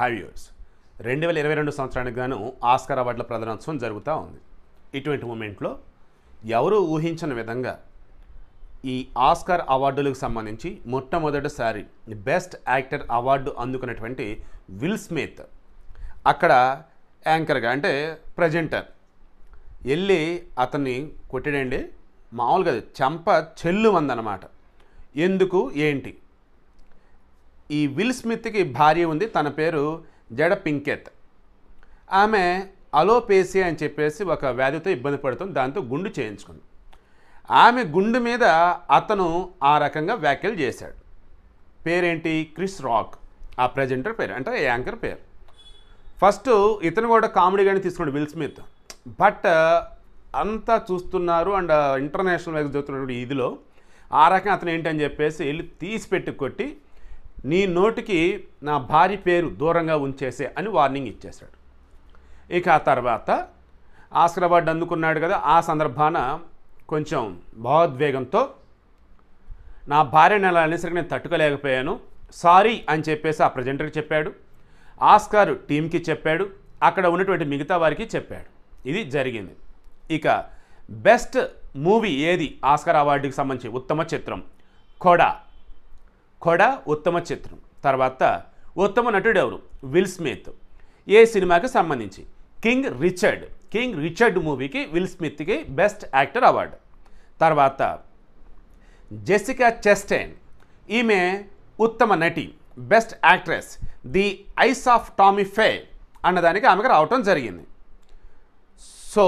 high viewers రెండు వేల ఇరవై రెండు సంవత్సరానికి గాను ఆస్కార్ అవార్డుల ప్రధానోత్సవం జరుగుతూ ఉంది ఇటువంటి మూమెంట్లో ఎవరూ ఊహించిన విధంగా ఈ ఆస్కార్ అవార్డులకు సంబంధించి మొట్టమొదటిసారి బెస్ట్ యాక్టర్ అవార్డు అందుకున్నటువంటి విల్ స్మిత్ అక్కడ యాంకర్గా అంటే ప్రజెంటర్ వెళ్ళి అతన్ని కొట్టడండి మామూలుగా చెంప చెల్లు అందనమాట ఎందుకు ఏంటి ఈ విల్ స్మిత్కి భార్య ఉంది తన పేరు జడ పింకెత్ ఆమె అలోపేసి అని చెప్పేసి ఒక వ్యాధితో ఇబ్బంది పడుతుంది దాంతో గుండు చేయించుకుంది ఆమె గుండు మీద అతను ఆ రకంగా వ్యాఖ్యలు చేశాడు పేరేంటి క్రిస్ రాక్ ఆ ప్రజెంటర్ పేరు అంటే యాంకర్ పేరు ఫస్ట్ ఇతను కూడా కామెడీగానే తీసుకున్నాడు విల్ స్మిత్ బట్ అంతా చూస్తున్నారు అండ్ ఇంటర్నేషనల్ వైజ్ చూస్తున్నటువంటి ఇదిలో ఆ రకంగా అతను ఏంటని చెప్పేసి వెళ్ళి తీసి పెట్టి కొట్టి నీ నోటికి నా భార్య పేరు దూరంగా ఉంచేసే అని వార్నింగ్ ఇచ్చేశాడు ఇక ఆ తర్వాత అవార్డు అందుకున్నాడు కదా ఆ సందర్భాన కొంచెం భావోద్వేగంతో నా భార్యను అలా అనేసరికి నేను తట్టుకోలేకపోయాను సారీ అని చెప్పేసి ఆ ప్రజెంటర్కి చెప్పాడు ఆస్కార్ టీంకి చెప్పాడు అక్కడ ఉన్నటువంటి మిగతా వారికి చెప్పాడు ఇది జరిగింది ఇక బెస్ట్ మూవీ ఏది ఆస్కార్ అవార్డుకి సంబంధించి ఉత్తమ చిత్రం కొడా కొడ ఉత్తమ చిత్రం తర్వాత ఉత్తమ నటుడు ఎవరు విల్ స్మిత్ ఏ సినిమాకి సంబంధించి కింగ్ రిచర్డ్ కింగ్ రిచర్డ్ మూవీకి విల్ స్మిత్కి బెస్ట్ యాక్టర్ అవార్డు తర్వాత జెసికా చెస్టైన్ ఈమె ఉత్తమ నటి best actress the eyes of Tammy Faye అన్నదానికి ఆమెకు రావటం జరిగింది సో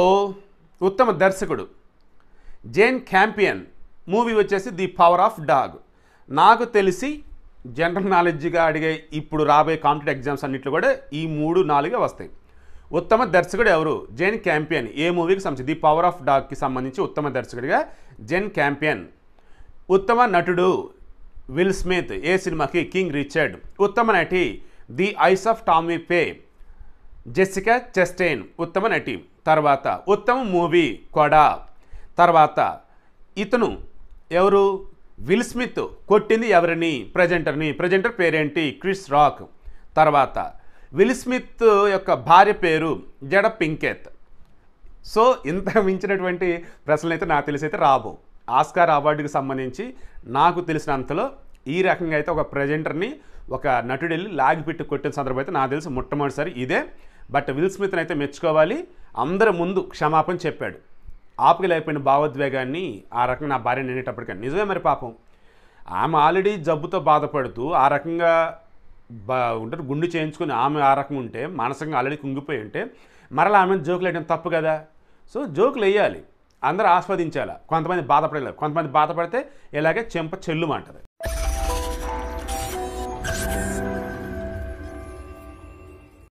ఉత్తమ దర్శకుడు జేన్ క్యాంపియన్ మూవీ వచ్చేసి ది పవర్ ఆఫ్ డాగ్ నాకు తెలిసి జనరల్ నాలెడ్జ్గా అడిగే ఇప్పుడు రాబోయే కాంపిటేట్ ఎగ్జామ్స్ అన్నింటిలో కూడా ఈ మూడు నాలుగే వస్తాయి ఉత్తమ దర్శకుడు ఎవరు జెన్ క్యాంపియన్ ఏ మూవీకి సంబంధించి ది పవర్ ఆఫ్ డాగ్కి సంబంధించి ఉత్తమ దర్శకుడిగా జెన్ క్యాంపియన్ ఉత్తమ నటుడు విల్ స్మిత్ ఏ సినిమాకి కింగ్ రిచర్డ్ ఉత్తమ నటి the eyes of Tammy Faye Jessica Chastain ఉత్తమ నటి తర్వాత ఉత్తమ మూవీ కొడా తర్వాత ఇతను ఎవరు విల్ స్మిత్ కొట్టింది ఎవరిని ప్రజెంటర్ని ప్రజెంటర్ పేరేంటి క్రిస్ రాక్ తర్వాత విల్ స్మిత్ యొక్క భార్య పేరు జడ పింకెత్ సో ఇంత మించినటువంటి ప్రశ్నలు అయితే నాకు తెలిసి అయితే రాబో ఆస్కార్ అవార్డుకి సంబంధించి నాకు తెలిసినంతలో ఈ రకంగా అయితే ఒక ప్రజెంటర్ని ఒక నటుడు వెళ్ళి లాగిపెట్టి కొట్టిన సందర్భం అయితే నాకు తెలిసి మొట్టమొదటిసారి ఇదే బట్ విల్ స్మిత్ని అయితే మెచ్చుకోవాలి అందరి ముందు క్షమాపణ చెప్పాడు ఆపగలేకపోయిన భావోద్వేగాన్ని ఆ రకంగా నా భార్య నిండేటప్పటికీ నిజమే మరి పాపం ఆమె ఆల్రెడీ జబ్బుతో బాధపడుతూ ఆ రకంగా బా ఉంటారు గుండు చేయించుకుని ఆమె ఆ రకంగా ఉంటే మానసికంగా ఆల్రెడీ కుంగిపోయి ఉంటే మరలా ఆమె జోకులు వేయడం తప్పు కదా సో జోకులు వేయాలి అందరూ ఆస్వాదించాలి కొంతమంది బాధపడలేదు కొంతమంది బాధపడితే ఇలాగే చెంప చెల్లుమంటది